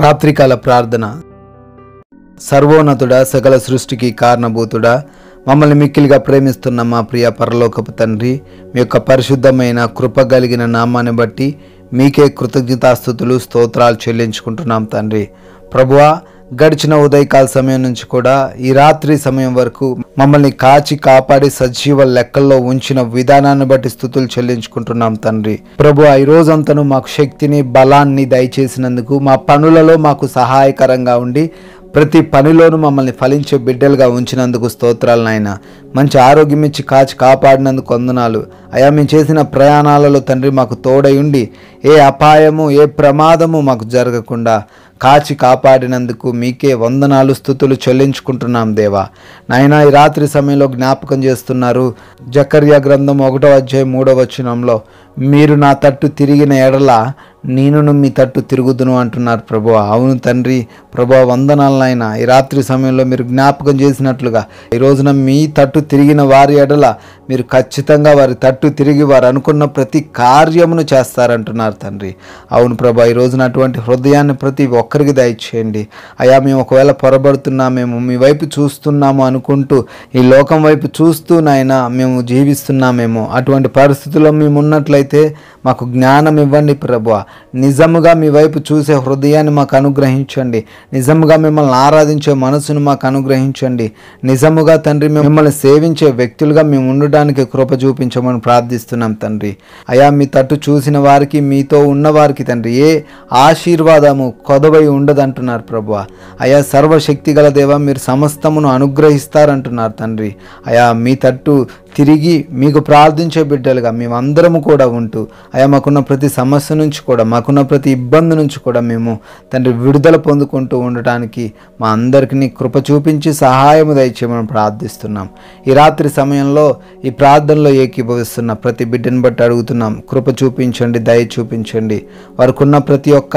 రాత్రికాల ప్రార్థన సర్వోన్నతుడా సకల సృష్టికి కారణభూతుడా మమ్మల్ని మిక్కిలిగా ప్రేమిస్తున్న మా ప్రియ పరలోకపు తండ్రి మీ యొక్క పరిశుద్ధమైన కృప కలిగిన నామాన్ని బట్టి మీకే కృతజ్ఞతాస్థుతులు స్తోత్రాలు చెల్లించుకుంటున్నాం తండ్రి ప్రభువా గడిచిన ఉదయకాల సమయం నుంచి కూడా ఈ రాత్రి సమయం వరకు మమ్మల్ని కాచి కాపాడి సజీవ లెక్కల్లో ఉంచిన విధానాన్ని బట్టి స్థుతులు చెల్లించుకుంటున్నాం తండ్రి ప్రభు ఈ రోజంతను మాకు శక్తిని బలాన్ని దయచేసినందుకు మా పనులలో మాకు సహాయకరంగా ఉండి ప్రతి పనిలోనూ మమ్మల్ని ఫలించే బిడ్డలుగా ఉంచినందుకు స్తోత్రాలు నాయన మంచి ఆరోగ్యం ఇచ్చి కాచి కాపాడినందుకు వందనాలు అయా మేము చేసిన ప్రయాణాలలో తండ్రి మాకు తోడై ఉండి ఏ అపాయము ఏ ప్రమాదము మాకు జరగకుండా కాచి కాపాడినందుకు మీకే వందనాలు స్థుతులు చెల్లించుకుంటున్నాం దేవా నాయన ఈ రాత్రి సమయంలో జ్ఞాపకం చేస్తున్నారు జకర్య గ్రంథం ఒకటో అధ్యాయం మూడవ వచనంలో మీరు నా తట్టు తిరిగిన ఎడల నేనును మీ తట్టు తిరుగుదును అంటున్నారు ప్రభు అవును తండ్రి ప్రభు వందనాలనైనా ఈ రాత్రి సమయంలో మీరు జ్ఞాపకం చేసినట్లుగా ఈ రోజున మీ తట్టు తిరిగిన వారి ఎడల మీరు ఖచ్చితంగా వారి తట్టు తిరిగి వారు అనుకున్న ప్రతి కార్యమును చేస్తారంటున్నారు తండ్రి అవును ప్రభా ఈ రోజున అటువంటి హృదయాన్ని ప్రతి ఒక్క ఒక్కరికి దయచేయండి అయా మేము ఒకవేళ మేము మీ వైపు చూస్తున్నాము అనుకుంటూ ఈ లోకం వైపు చూస్తూ నాయన మేము జీవిస్తున్నామేమో అటువంటి పరిస్థితుల్లో మేము ఉన్నట్లయితే మాకు జ్ఞానం ఇవ్వండి ప్రభు నిజముగా మీ వైపు చూసే హృదయాన్ని మాకు అనుగ్రహించండి నిజముగా మిమ్మల్ని ఆరాధించే మనసును మాకు అనుగ్రహించండి నిజముగా తండ్రి మిమ్మల్ని సేవించే వ్యక్తులుగా మేము ఉండడానికి కృప చూపించమని ప్రార్థిస్తున్నాం తండ్రి అయా మీ తట్టు చూసిన వారికి మీతో ఉన్నవారికి తండ్రి ఏ ఆశీర్వాదము కొదవ ఉండదు ఉండదంటున్నారు ప్రభు అయా సర్వశక్తి గల దేవ మీరు సమస్తమును అనుగ్రహిస్తారంటున్నారు తండ్రి అయా మీ తట్టు తిరిగి మీకు ప్రార్థించే బిడ్డలుగా మేమందరము కూడా ఉంటూ అయా మాకున్న ప్రతి సమస్య నుంచి కూడా మాకున్న ప్రతి ఇబ్బంది నుంచి కూడా మేము తండ్రి విడుదల పొందుకుంటూ ఉండటానికి మా అందరికీ కృప చూపించి సహాయం దయచేయమని ప్రార్థిస్తున్నాం ఈ రాత్రి సమయంలో ఈ ప్రార్థనలో ఏకీభవిస్తున్న ప్రతి బిడ్డను బట్టి అడుగుతున్నాం కృప చూపించండి దయ చూపించండి వారికున్న ప్రతి ఒక్క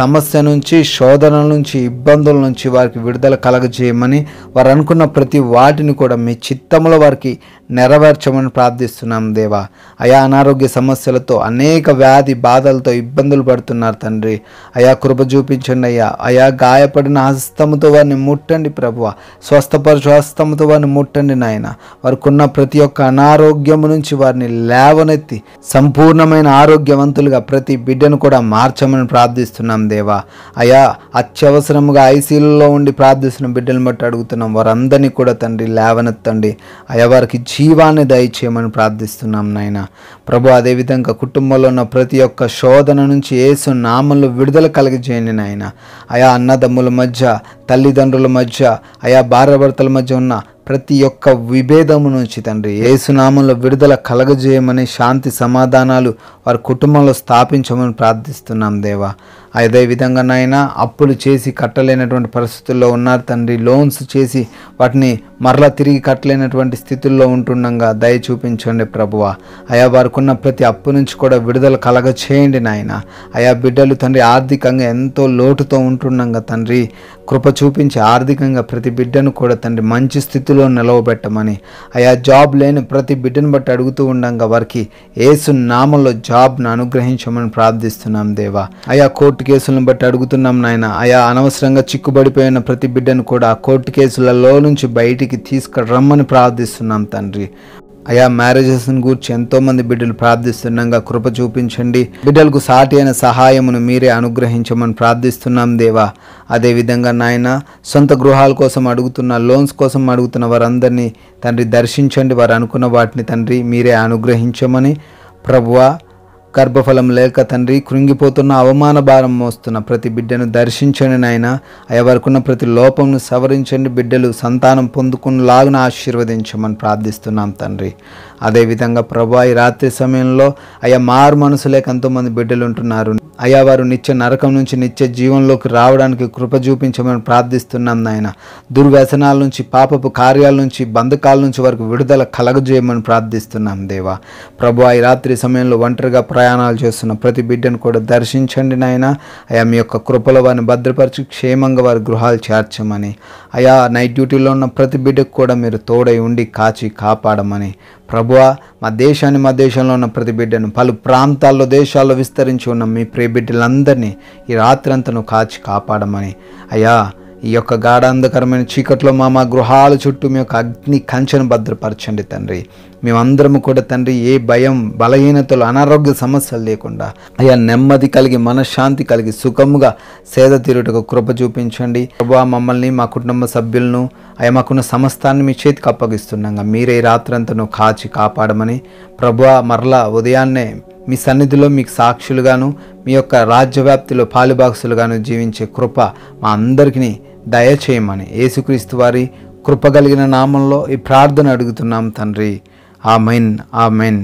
సమస్య నుంచి శోధనల నుంచి ఇబ్బందుల నుంచి వారికి విడుదల కలగజేయమని వారు అనుకున్న ప్రతి వాటిని కూడా మీ చిత్తంలో వారికి నెర నెరవేర్చమని ప్రార్థిస్తున్నాం దేవా అయా అనారోగ్య సమస్యలతో అనేక వ్యాధి బాధలతో ఇబ్బందులు పడుతున్నారు తండ్రి అయా కృప చూపించండి అయ్యా అయా గాయపడిన హస్తముతో వారిని ముట్టండి ప్రభువ స్వస్థపరచు హస్తముతో వారిని ముట్టండి నాయన వారికున్న ప్రతి ఒక్క అనారోగ్యము నుంచి వారిని లేవనెత్తి సంపూర్ణమైన ఆరోగ్యవంతులుగా ప్రతి బిడ్డను కూడా మార్చమని ప్రార్థిస్తున్నాం దేవా అయా అత్యవసరముగా ఐసీలలో ఉండి ప్రార్థిస్తున్న బిడ్డలను బట్టి అడుగుతున్నాం వారందరినీ కూడా తండ్రి లేవనెత్తండి అయా వారికి జీవ కృపాన్ని దయచేయమని ప్రార్థిస్తున్నాం నాయన ప్రభు అదేవిధంగా కుటుంబంలో ఉన్న ప్రతి ఒక్క శోధన నుంచి ఏసు నామంలో విడుదల కలిగజేయండి నాయన ఆయా అన్నదమ్ముల మధ్య తల్లిదండ్రుల మధ్య ఆయా భార్యభర్తల మధ్య ఉన్న ప్రతి ఒక్క విభేదము నుంచి తండ్రి ఏసునామంలో విడుదల కలగజేయమని శాంతి సమాధానాలు వారి కుటుంబంలో స్థాపించమని ప్రార్థిస్తున్నాం దేవా విధంగా నాయన అప్పులు చేసి కట్టలేనటువంటి పరిస్థితుల్లో ఉన్నారు తండ్రి లోన్స్ చేసి వాటిని మరలా తిరిగి కట్టలేనటువంటి స్థితుల్లో ఉంటుండగా దయ చూపించండి ప్రభువ అయా వారికున్న ప్రతి అప్పు నుంచి కూడా విడుదల కలగ చేయండి నాయన అయా బిడ్డలు తండ్రి ఆర్థికంగా ఎంతో లోటుతో ఉంటుండగా తండ్రి కృప చూపించి ఆర్థికంగా ప్రతి బిడ్డను కూడా తండ్రి మంచి స్థితిలో నిలవబెట్టమని అయా జాబ్ లేని ప్రతి బిడ్డను బట్టి అడుగుతూ ఉండగా వారికి ఏసు నామంలో జాబ్ను అనుగ్రహించమని ప్రార్థిస్తున్నాం దేవా అయా కోర్టు కేసులను బట్టి అడుగుతున్నాం నాయన అయా అనవసరంగా చిక్కుబడిపోయిన ప్రతి బిడ్డను కూడా కోర్టు కేసులలో నుంచి బయటికి దృష్టికి తీసుకురమ్మని ప్రార్థిస్తున్నాం తండ్రి అయా మ్యారేజెస్ని గురించి ఎంతోమంది బిడ్డలు ప్రార్థిస్తుండగా కృప చూపించండి బిడ్డలకు సాటి అయిన సహాయమును మీరే అనుగ్రహించమని ప్రార్థిస్తున్నాం దేవా అదేవిధంగా నాయన సొంత గృహాల కోసం అడుగుతున్న లోన్స్ కోసం అడుగుతున్న వారందరినీ తండ్రి దర్శించండి వారు అనుకున్న వాటిని తండ్రి మీరే అనుగ్రహించమని ప్రభువా గర్భఫలం లేక తండ్రి కృంగిపోతున్న అవమాన భారం మోస్తున్న ప్రతి బిడ్డను దర్శించండి నాయన అయ్యవరకున్న ప్రతి లోపంను సవరించండి బిడ్డలు సంతానం లాగున ఆశీర్వదించమని ప్రార్థిస్తున్నాం తండ్రి అదేవిధంగా ప్రభా ఈ రాత్రి సమయంలో అయా మారు మనసు లేక ఎంతోమంది బిడ్డలు ఉంటున్నారు అయా వారు నిత్య నరకం నుంచి నిత్య జీవంలోకి రావడానికి కృప చూపించమని ప్రార్థిస్తున్నాం నాయన దుర్వ్యసనాల నుంచి పాపపు కార్యాల నుంచి బంధకాల నుంచి వారికి విడుదల కలగజేయమని ప్రార్థిస్తున్నాం దేవా ప్రభు ఈ రాత్రి సమయంలో ఒంటరిగా ప్ర ప్రయాణాలు చేస్తున్న ప్రతి బిడ్డను కూడా దర్శించండి నాయన అయా మీ యొక్క కృపల వారిని భద్రపరిచి క్షేమంగా వారి గృహాలు చేర్చమని అయా నైట్ డ్యూటీలో ఉన్న ప్రతి బిడ్డకు కూడా మీరు తోడై ఉండి కాచి కాపాడమని ప్రభువా మా దేశాన్ని మా దేశంలో ఉన్న ప్రతి బిడ్డను పలు ప్రాంతాల్లో దేశాల్లో విస్తరించి ఉన్న మీ ప్రియ బిడ్డలందరినీ ఈ రాత్రంతను కాచి కాపాడమని అయ్యా ఈ యొక్క గాఢాంధకరమైన చీకట్లో మా మా గృహాల చుట్టూ మీ యొక్క అగ్ని కంచెను భద్రపరచండి తండ్రి మేమందరము కూడా తండ్రి ఏ భయం బలహీనతలు అనారోగ్య సమస్యలు లేకుండా అయ్యా నెమ్మది కలిగి మనశ్శాంతి కలిగి సుఖముగా సేద తీరుటకు కృప చూపించండి ప్రభా మమ్మల్ని మా కుటుంబ సభ్యులను అయ్యా మాకున్న సమస్తాన్ని మీ చేతికి అప్పగిస్తున్నాగా మీరే రాత్రంతను కాచి కాపాడమని ప్రభా మరలా ఉదయాన్నే మీ సన్నిధిలో మీకు సాక్షులుగాను మీ యొక్క రాజ్యవ్యాప్తిలో పాలుబాక్సులుగాను జీవించే కృప మా అందరికీ దయచేయమని యేసుక్రీస్తు వారి కృపగలిగిన నామంలో ఈ ప్రార్థన అడుగుతున్నాం తండ్రి ఆ మెయిన్ ఆ మెయిన్